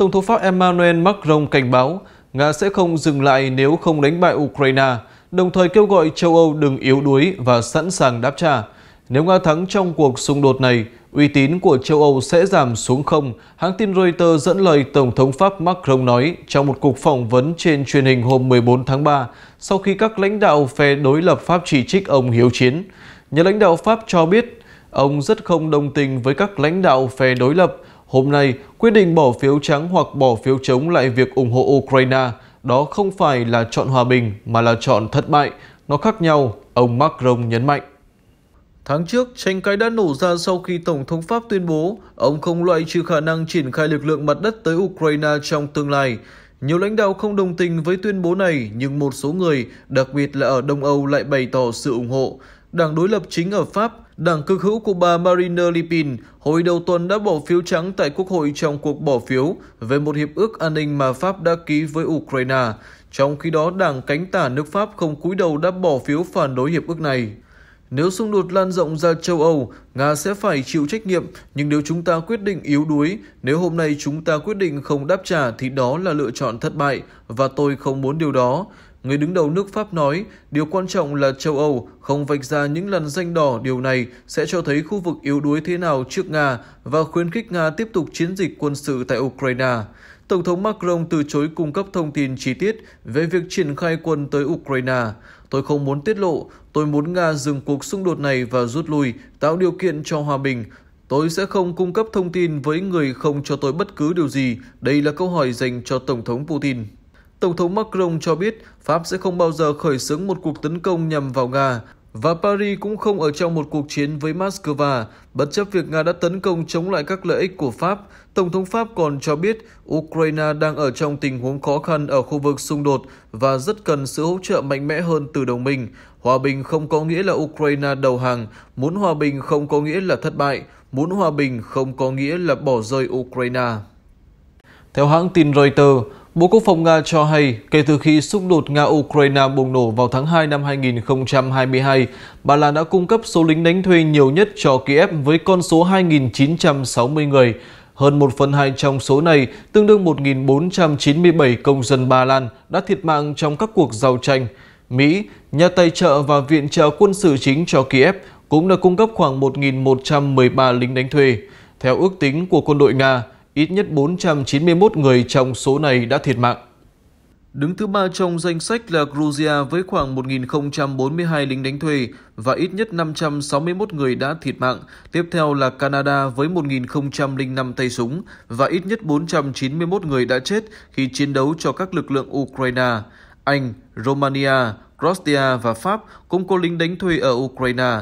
Tổng thống Pháp Emmanuel Macron cảnh báo Nga sẽ không dừng lại nếu không đánh bại Ukraine, đồng thời kêu gọi châu Âu đừng yếu đuối và sẵn sàng đáp trả. Nếu Nga thắng trong cuộc xung đột này, uy tín của châu Âu sẽ giảm xuống không, hãng tin Reuters dẫn lời Tổng thống Pháp Macron nói trong một cuộc phỏng vấn trên truyền hình hôm 14 tháng 3, sau khi các lãnh đạo phe đối lập Pháp chỉ trích ông hiếu chiến. Nhà lãnh đạo Pháp cho biết ông rất không đồng tình với các lãnh đạo phe đối lập, Hôm nay, quyết định bỏ phiếu trắng hoặc bỏ phiếu chống lại việc ủng hộ Ukraine đó không phải là chọn hòa bình mà là chọn thất bại. Nó khác nhau, ông Macron nhấn mạnh. Tháng trước, tranh cãi đã nổ ra sau khi Tổng thống Pháp tuyên bố ông không loại trừ khả năng triển khai lực lượng mặt đất tới Ukraine trong tương lai. Nhiều lãnh đạo không đồng tình với tuyên bố này, nhưng một số người, đặc biệt là ở Đông Âu lại bày tỏ sự ủng hộ. Đảng đối lập chính ở Pháp, Đảng cực hữu của bà Marina Pen hồi đầu tuần đã bỏ phiếu trắng tại Quốc hội trong cuộc bỏ phiếu về một hiệp ước an ninh mà Pháp đã ký với Ukraine. Trong khi đó, đảng cánh tả nước Pháp không cúi đầu đã bỏ phiếu phản đối hiệp ước này. Nếu xung đột lan rộng ra châu Âu, Nga sẽ phải chịu trách nhiệm, nhưng nếu chúng ta quyết định yếu đuối, nếu hôm nay chúng ta quyết định không đáp trả thì đó là lựa chọn thất bại, và tôi không muốn điều đó. Người đứng đầu nước Pháp nói, điều quan trọng là châu Âu không vạch ra những lần danh đỏ điều này sẽ cho thấy khu vực yếu đuối thế nào trước Nga và khuyến khích Nga tiếp tục chiến dịch quân sự tại Ukraine. Tổng thống Macron từ chối cung cấp thông tin chi tiết về việc triển khai quân tới Ukraine. Tôi không muốn tiết lộ, tôi muốn Nga dừng cuộc xung đột này và rút lui, tạo điều kiện cho hòa bình. Tôi sẽ không cung cấp thông tin với người không cho tôi bất cứ điều gì. Đây là câu hỏi dành cho Tổng thống Putin. Tổng thống Macron cho biết Pháp sẽ không bao giờ khởi xướng một cuộc tấn công nhằm vào Nga, và Paris cũng không ở trong một cuộc chiến với Moscow, bất chấp việc Nga đã tấn công chống lại các lợi ích của Pháp. Tổng thống Pháp còn cho biết Ukraine đang ở trong tình huống khó khăn ở khu vực xung đột và rất cần sự hỗ trợ mạnh mẽ hơn từ đồng minh. Hòa bình không có nghĩa là Ukraine đầu hàng, muốn hòa bình không có nghĩa là thất bại, muốn hòa bình không có nghĩa là bỏ rơi Ukraine. Theo hãng tin Reuters, Bộ Quốc phòng Nga cho hay, kể từ khi xung đột Nga-Ukraine bùng nổ vào tháng 2 năm 2022, Ba Lan đã cung cấp số lính đánh thuê nhiều nhất cho Kiev với con số 2.960 người. Hơn 1 phần 2 trong số này, tương đương 1.497 công dân Ba Lan đã thiệt mạng trong các cuộc giao tranh. Mỹ, nhà tài trợ và viện trợ quân sự chính cho Kiev cũng đã cung cấp khoảng 1.113 lính đánh thuê. Theo ước tính của quân đội Nga, ít nhất 491 người trong số này đã thiệt mạng. Đứng thứ ba trong danh sách là Georgia với khoảng 1.042 lính đánh thuê và ít nhất 561 người đã thiệt mạng. Tiếp theo là Canada với 1.005 tay súng và ít nhất 491 người đã chết khi chiến đấu cho các lực lượng Ukraine. Anh, Romania, Croatia và Pháp cũng có lính đánh thuê ở Ukraine.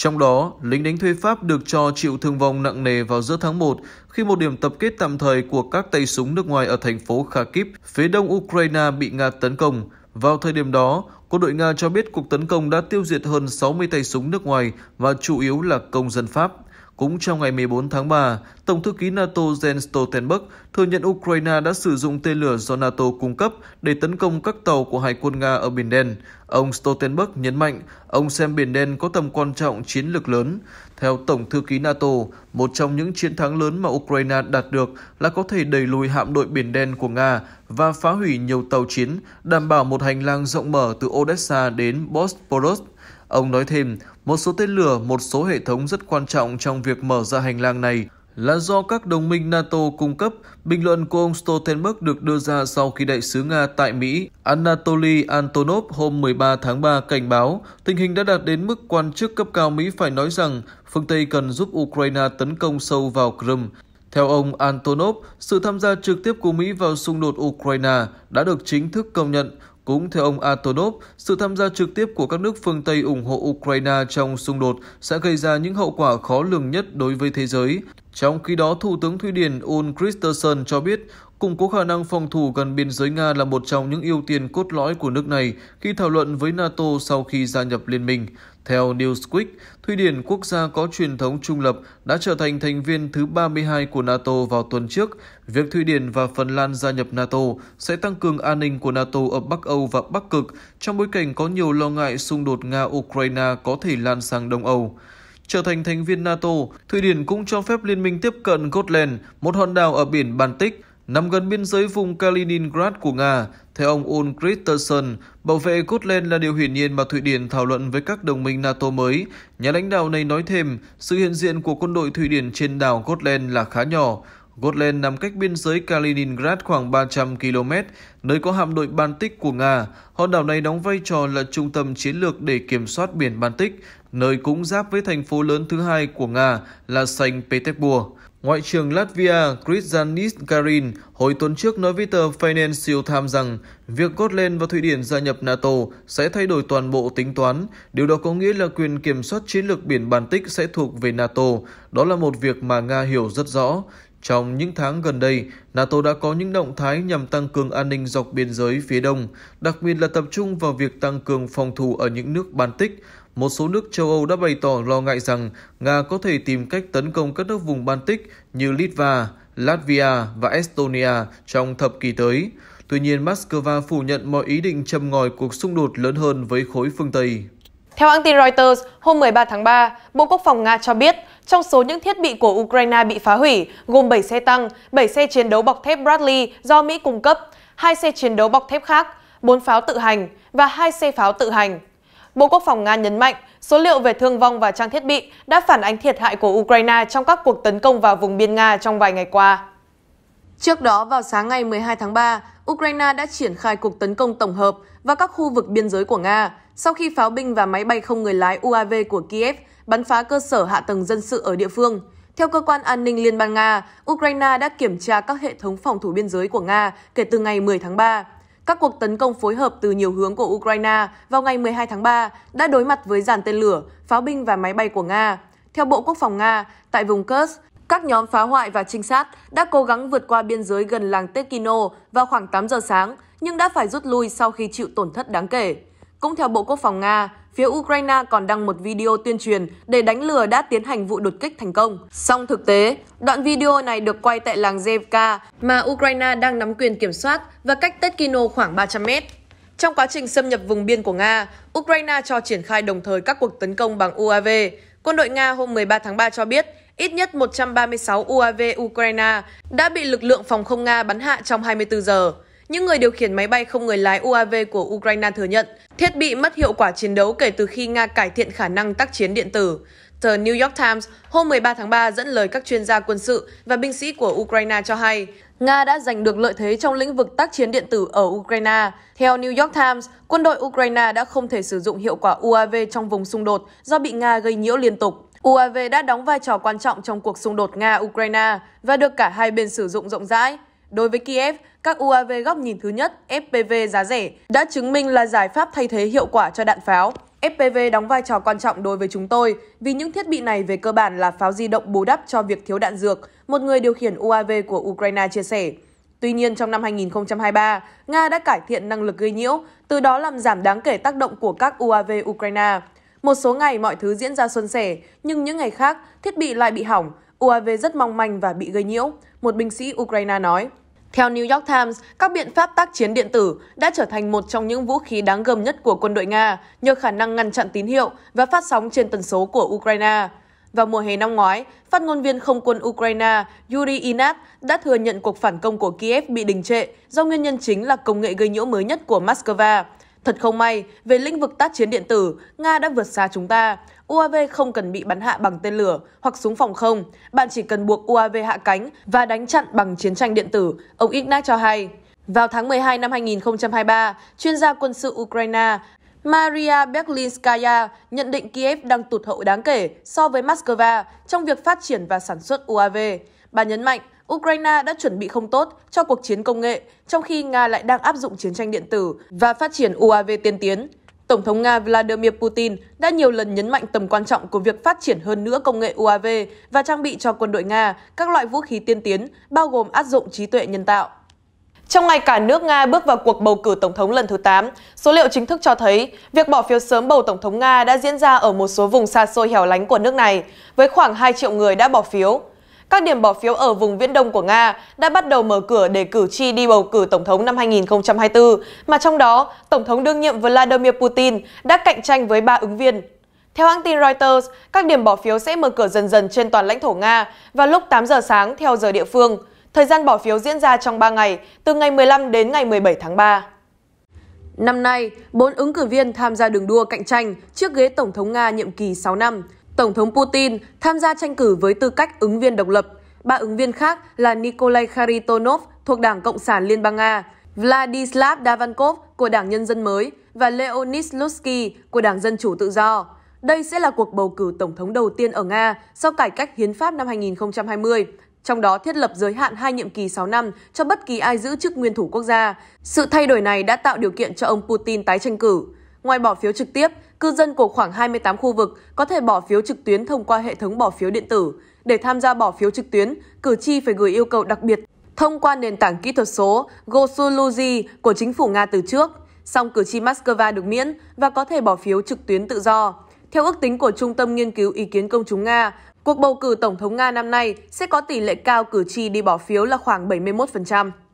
Trong đó, lính đánh thuê Pháp được cho chịu thương vong nặng nề vào giữa tháng 1 khi một điểm tập kết tạm thời của các tay súng nước ngoài ở thành phố Kharkiv, phía đông Ukraine bị Nga tấn công. Vào thời điểm đó, quân đội Nga cho biết cuộc tấn công đã tiêu diệt hơn 60 tay súng nước ngoài và chủ yếu là công dân Pháp. Cũng trong ngày 14 tháng 3, Tổng thư ký NATO Jens Stoltenberg thừa nhận Ukraine đã sử dụng tên lửa do NATO cung cấp để tấn công các tàu của Hải quân Nga ở Biển Đen. Ông Stoltenberg nhấn mạnh, ông xem Biển Đen có tầm quan trọng chiến lược lớn. Theo Tổng thư ký NATO, một trong những chiến thắng lớn mà Ukraine đạt được là có thể đẩy lùi hạm đội Biển Đen của Nga và phá hủy nhiều tàu chiến, đảm bảo một hành lang rộng mở từ Odessa đến Bosporus. Ông nói thêm, một số tên lửa, một số hệ thống rất quan trọng trong việc mở ra hành lang này là do các đồng minh NATO cung cấp. Bình luận của ông Stoltenberg được đưa ra sau khi đại sứ Nga tại Mỹ Anatoly Antonov hôm 13 tháng 3 cảnh báo tình hình đã đạt đến mức quan chức cấp cao Mỹ phải nói rằng phương Tây cần giúp Ukraine tấn công sâu vào Crimea. Theo ông Antonov, sự tham gia trực tiếp của Mỹ vào xung đột Ukraine đã được chính thức công nhận. Cũng theo ông Antonov, sự tham gia trực tiếp của các nước phương Tây ủng hộ Ukraine trong xung đột sẽ gây ra những hậu quả khó lường nhất đối với thế giới. Trong khi đó, Thủ tướng Thụy Điển Ulf Kristersson cho biết Củng cố khả năng phòng thủ gần biên giới Nga là một trong những ưu tiên cốt lõi của nước này khi thảo luận với NATO sau khi gia nhập liên minh. Theo Newsweek, Thụy Điển, quốc gia có truyền thống trung lập, đã trở thành thành viên thứ 32 của NATO vào tuần trước. Việc Thụy Điển và Phần Lan gia nhập NATO sẽ tăng cường an ninh của NATO ở Bắc Âu và Bắc Cực trong bối cảnh có nhiều lo ngại xung đột Nga-Ukraine có thể lan sang Đông Âu. Trở thành thành viên NATO, Thụy Điển cũng cho phép liên minh tiếp cận Gotland, một hòn đảo ở biển Baltic, nằm gần biên giới vùng Kaliningrad của Nga. Theo ông Ol Christensen, bảo vệ cốt là điều hiển nhiên mà Thụy Điển thảo luận với các đồng minh NATO mới. Nhà lãnh đạo này nói thêm, sự hiện diện của quân đội Thụy Điển trên đảo Gotland là khá nhỏ. Gotland nằm cách biên giới Kaliningrad khoảng 300 km, nơi có hạm đội Baltic của Nga. Hòn đảo này đóng vai trò là trung tâm chiến lược để kiểm soát biển Baltic, nơi cũng giáp với thành phố lớn thứ hai của Nga là Saint Petersburg. Ngoại trưởng Latvia Kristianis Karin hồi tuần trước nói với tờ Financial Times rằng việc Scotland và Thụy Điển gia nhập NATO sẽ thay đổi toàn bộ tính toán. Điều đó có nghĩa là quyền kiểm soát chiến lược biển Baltic sẽ thuộc về NATO. Đó là một việc mà Nga hiểu rất rõ. Trong những tháng gần đây, NATO đã có những động thái nhằm tăng cường an ninh dọc biên giới phía đông, đặc biệt là tập trung vào việc tăng cường phòng thủ ở những nước Baltic, một số nước châu Âu đã bày tỏ lo ngại rằng Nga có thể tìm cách tấn công các nước vùng Baltic như Litva, Latvia và Estonia trong thập kỷ tới. Tuy nhiên, Moscow phủ nhận mọi ý định châm ngòi cuộc xung đột lớn hơn với khối phương Tây. Theo hãng tin Reuters, hôm 13 tháng 3, Bộ Quốc phòng Nga cho biết trong số những thiết bị của Ukraine bị phá hủy gồm 7 xe tăng, 7 xe chiến đấu bọc thép Bradley do Mỹ cung cấp, 2 xe chiến đấu bọc thép khác, 4 pháo tự hành và 2 xe pháo tự hành. Bộ Quốc phòng Nga nhấn mạnh số liệu về thương vong và trang thiết bị đã phản ánh thiệt hại của Ukraine trong các cuộc tấn công vào vùng biên Nga trong vài ngày qua. Trước đó, vào sáng ngày 12 tháng 3, Ukraine đã triển khai cuộc tấn công tổng hợp vào các khu vực biên giới của Nga sau khi pháo binh và máy bay không người lái UAV của Kiev bắn phá cơ sở hạ tầng dân sự ở địa phương. Theo cơ quan an ninh Liên bang Nga, Ukraine đã kiểm tra các hệ thống phòng thủ biên giới của Nga kể từ ngày 10 tháng 3. Các cuộc tấn công phối hợp từ nhiều hướng của Ukraine vào ngày 12 tháng 3 đã đối mặt với dàn tên lửa, pháo binh và máy bay của Nga. Theo Bộ Quốc phòng Nga, tại vùng Kursk, các nhóm phá hoại và trinh sát đã cố gắng vượt qua biên giới gần làng Tekino vào khoảng 8 giờ sáng, nhưng đã phải rút lui sau khi chịu tổn thất đáng kể. Cũng theo Bộ Quốc phòng Nga, phía Ukraine còn đăng một video tuyên truyền để đánh lừa đã tiến hành vụ đột kích thành công. Song thực tế, đoạn video này được quay tại làng Zevka mà Ukraine đang nắm quyền kiểm soát và cách Tetkino khoảng 300 mét. Trong quá trình xâm nhập vùng biên của Nga, Ukraine cho triển khai đồng thời các cuộc tấn công bằng UAV. Quân đội Nga hôm 13 tháng 3 cho biết ít nhất 136 UAV Ukraine đã bị lực lượng phòng không Nga bắn hạ trong 24 giờ. Những người điều khiển máy bay không người lái UAV của Ukraine thừa nhận thiết bị mất hiệu quả chiến đấu kể từ khi Nga cải thiện khả năng tác chiến điện tử. Tờ New York Times hôm 13 tháng 3 dẫn lời các chuyên gia quân sự và binh sĩ của Ukraine cho hay, Nga đã giành được lợi thế trong lĩnh vực tác chiến điện tử ở Ukraine. Theo New York Times, quân đội Ukraine đã không thể sử dụng hiệu quả UAV trong vùng xung đột do bị Nga gây nhiễu liên tục. UAV đã đóng vai trò quan trọng trong cuộc xung đột Nga-Ukraine và được cả hai bên sử dụng rộng rãi. Đối với Kiev, các UAV góc nhìn thứ nhất, FPV giá rẻ, đã chứng minh là giải pháp thay thế hiệu quả cho đạn pháo. FPV đóng vai trò quan trọng đối với chúng tôi vì những thiết bị này về cơ bản là pháo di động bù đắp cho việc thiếu đạn dược, một người điều khiển UAV của Ukraine chia sẻ. Tuy nhiên, trong năm 2023, Nga đã cải thiện năng lực gây nhiễu, từ đó làm giảm đáng kể tác động của các UAV Ukraine. Một số ngày mọi thứ diễn ra xuân sẻ, nhưng những ngày khác, thiết bị lại bị hỏng, UAV rất mong manh và bị gây nhiễu, một binh sĩ Ukraine nói. Theo New York Times, các biện pháp tác chiến điện tử đã trở thành một trong những vũ khí đáng gờm nhất của quân đội Nga nhờ khả năng ngăn chặn tín hiệu và phát sóng trên tần số của Ukraine. Vào mùa hè năm ngoái, phát ngôn viên không quân Ukraine Yuri Inat đã thừa nhận cuộc phản công của Kiev bị đình trệ do nguyên nhân chính là công nghệ gây nhiễu mới nhất của Moscow. Thật không may, về lĩnh vực tác chiến điện tử, Nga đã vượt xa chúng ta. UAV không cần bị bắn hạ bằng tên lửa hoặc súng phòng không, bạn chỉ cần buộc UAV hạ cánh và đánh chặn bằng chiến tranh điện tử, ông Ignat cho hay. Vào tháng 12 năm 2023, chuyên gia quân sự Ukraine Maria Beklinskaya nhận định Kiev đang tụt hậu đáng kể so với Moscow trong việc phát triển và sản xuất UAV. Bà nhấn mạnh, Ukraine đã chuẩn bị không tốt cho cuộc chiến công nghệ, trong khi Nga lại đang áp dụng chiến tranh điện tử và phát triển UAV tiên tiến. Tổng thống Nga Vladimir Putin đã nhiều lần nhấn mạnh tầm quan trọng của việc phát triển hơn nữa công nghệ UAV và trang bị cho quân đội Nga các loại vũ khí tiên tiến, bao gồm áp dụng trí tuệ nhân tạo. Trong ngày cả nước Nga bước vào cuộc bầu cử tổng thống lần thứ 8, số liệu chính thức cho thấy việc bỏ phiếu sớm bầu tổng thống Nga đã diễn ra ở một số vùng xa xôi hẻo lánh của nước này, với khoảng 2 triệu người đã bỏ phiếu các điểm bỏ phiếu ở vùng viễn đông của Nga đã bắt đầu mở cửa để cử tri đi bầu cử Tổng thống năm 2024, mà trong đó, Tổng thống đương nhiệm Vladimir Putin đã cạnh tranh với ba ứng viên. Theo hãng tin Reuters, các điểm bỏ phiếu sẽ mở cửa dần dần trên toàn lãnh thổ Nga vào lúc 8 giờ sáng theo giờ địa phương. Thời gian bỏ phiếu diễn ra trong 3 ngày, từ ngày 15 đến ngày 17 tháng 3. Năm nay, bốn ứng cử viên tham gia đường đua cạnh tranh trước ghế Tổng thống Nga nhiệm kỳ 6 năm – Tổng thống Putin tham gia tranh cử với tư cách ứng viên độc lập. Ba ứng viên khác là Nikolai Kharitonov thuộc Đảng Cộng sản Liên bang Nga, Vladislav Davankov của Đảng Nhân dân mới và Leonid Slutsky của Đảng Dân chủ tự do. Đây sẽ là cuộc bầu cử tổng thống đầu tiên ở Nga sau cải cách hiến pháp năm 2020, trong đó thiết lập giới hạn hai nhiệm kỳ 6 năm cho bất kỳ ai giữ chức nguyên thủ quốc gia. Sự thay đổi này đã tạo điều kiện cho ông Putin tái tranh cử. Ngoài bỏ phiếu trực tiếp, cư dân của khoảng 28 khu vực có thể bỏ phiếu trực tuyến thông qua hệ thống bỏ phiếu điện tử. Để tham gia bỏ phiếu trực tuyến, cử tri phải gửi yêu cầu đặc biệt thông qua nền tảng kỹ thuật số Gosuluzi của chính phủ Nga từ trước. Song cử tri Moscow được miễn và có thể bỏ phiếu trực tuyến tự do. Theo ước tính của Trung tâm Nghiên cứu Ý kiến Công chúng Nga, cuộc bầu cử Tổng thống Nga năm nay sẽ có tỷ lệ cao cử tri đi bỏ phiếu là khoảng 71%.